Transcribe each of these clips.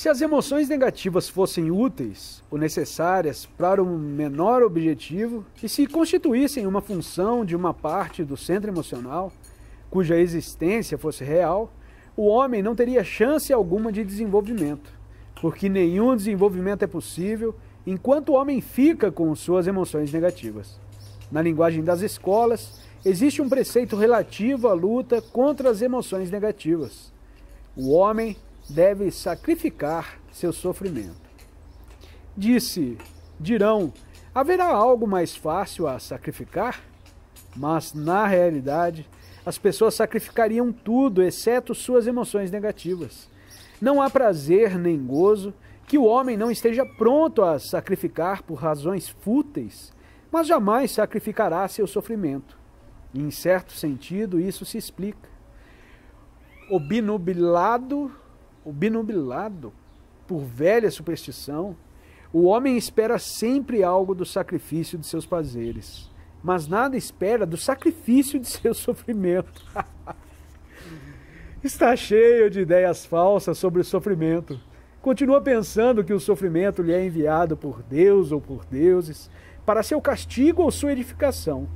Se as emoções negativas fossem úteis ou necessárias para um menor objetivo e se constituíssem uma função de uma parte do centro emocional, cuja existência fosse real, o homem não teria chance alguma de desenvolvimento, porque nenhum desenvolvimento é possível enquanto o homem fica com suas emoções negativas. Na linguagem das escolas, existe um preceito relativo à luta contra as emoções negativas. O homem deve sacrificar seu sofrimento. Disse: dirão, haverá algo mais fácil a sacrificar? Mas, na realidade, as pessoas sacrificariam tudo, exceto suas emoções negativas. Não há prazer nem gozo que o homem não esteja pronto a sacrificar por razões fúteis, mas jamais sacrificará seu sofrimento. em certo sentido, isso se explica. Obnubilado obnubilado por velha superstição, o homem espera sempre algo do sacrifício de seus prazeres, mas nada espera do sacrifício de seu sofrimento. Está cheio de ideias falsas sobre o sofrimento. Continua pensando que o sofrimento lhe é enviado por Deus ou por deuses para seu castigo ou sua edificação.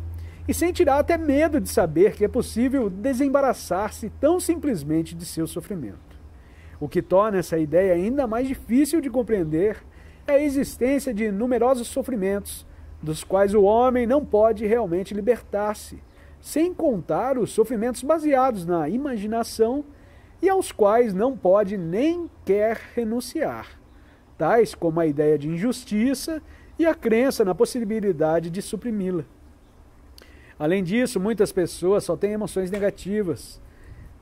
E sentirá até medo de saber que é possível desembaraçar-se tão simplesmente de seu sofrimento. O que torna essa ideia ainda mais difícil de compreender é a existência de numerosos sofrimentos, dos quais o homem não pode realmente libertar-se, sem contar os sofrimentos baseados na imaginação e aos quais não pode nem quer renunciar, tais como a ideia de injustiça e a crença na possibilidade de suprimi-la. Além disso, muitas pessoas só têm emoções negativas.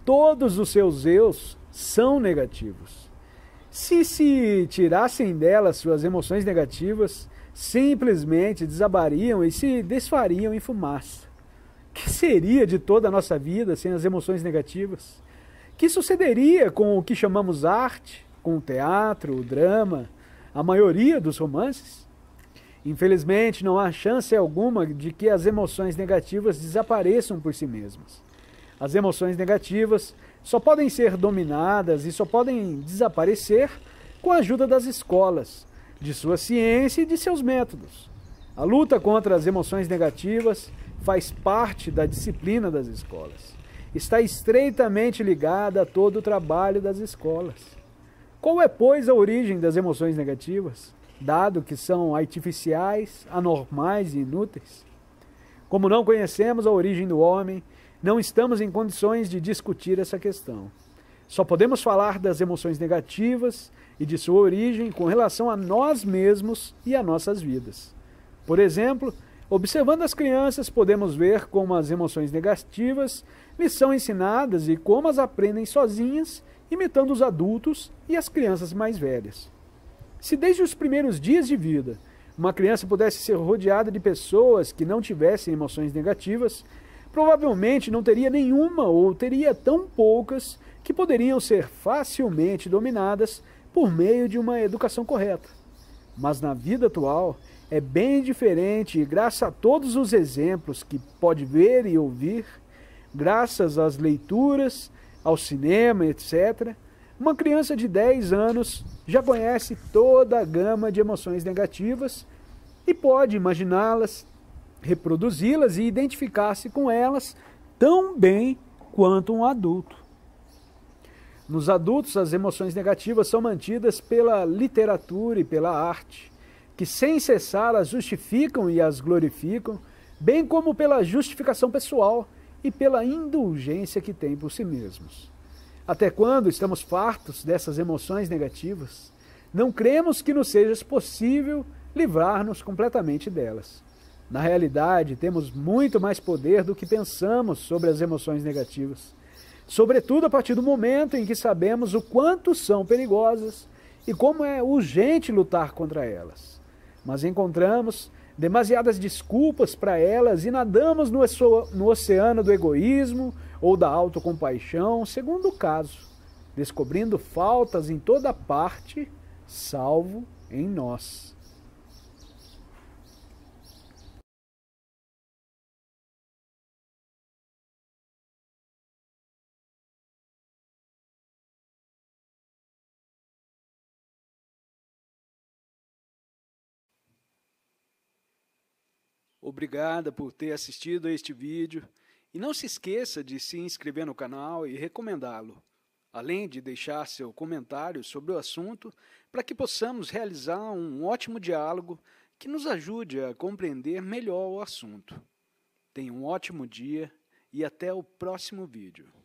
Todos os seus eus são negativos. Se se tirassem delas suas emoções negativas, simplesmente desabariam e se desfariam em fumaça. Que seria de toda a nossa vida sem as emoções negativas? Que sucederia com o que chamamos arte, com o teatro, o drama, a maioria dos romances? Infelizmente, não há chance alguma de que as emoções negativas desapareçam por si mesmas. As emoções negativas só podem ser dominadas e só podem desaparecer com a ajuda das escolas, de sua ciência e de seus métodos. A luta contra as emoções negativas faz parte da disciplina das escolas. Está estreitamente ligada a todo o trabalho das escolas. Qual é, pois, a origem das emoções negativas, dado que são artificiais, anormais e inúteis? Como não conhecemos a origem do homem, não estamos em condições de discutir essa questão. Só podemos falar das emoções negativas e de sua origem com relação a nós mesmos e a nossas vidas. Por exemplo, observando as crianças, podemos ver como as emoções negativas lhes são ensinadas e como as aprendem sozinhas, imitando os adultos e as crianças mais velhas. Se desde os primeiros dias de vida uma criança pudesse ser rodeada de pessoas que não tivessem emoções negativas, provavelmente não teria nenhuma ou teria tão poucas que poderiam ser facilmente dominadas por meio de uma educação correta. Mas na vida atual é bem diferente e graças a todos os exemplos que pode ver e ouvir, graças às leituras, ao cinema, etc., uma criança de 10 anos já conhece toda a gama de emoções negativas e pode imaginá-las, reproduzi-las e identificar-se com elas tão bem quanto um adulto. Nos adultos, as emoções negativas são mantidas pela literatura e pela arte, que sem cessar as justificam e as glorificam, bem como pela justificação pessoal e pela indulgência que têm por si mesmos. Até quando estamos fartos dessas emoções negativas? Não cremos que nos seja possível livrar-nos completamente delas. Na realidade, temos muito mais poder do que pensamos sobre as emoções negativas. Sobretudo a partir do momento em que sabemos o quanto são perigosas e como é urgente lutar contra elas. Mas encontramos demasiadas desculpas para elas e nadamos no, oceano do egoísmo ou da autocompaixão, segundo o caso, descobrindo faltas em toda parte, salvo em nós. Obrigada por ter assistido a este vídeo e não se esqueça de se inscrever no canal e recomendá-lo, além de deixar seu comentário sobre o assunto para que possamos realizar um ótimo diálogo que nos ajude a compreender melhor o assunto. Tenha um ótimo dia e até o próximo vídeo.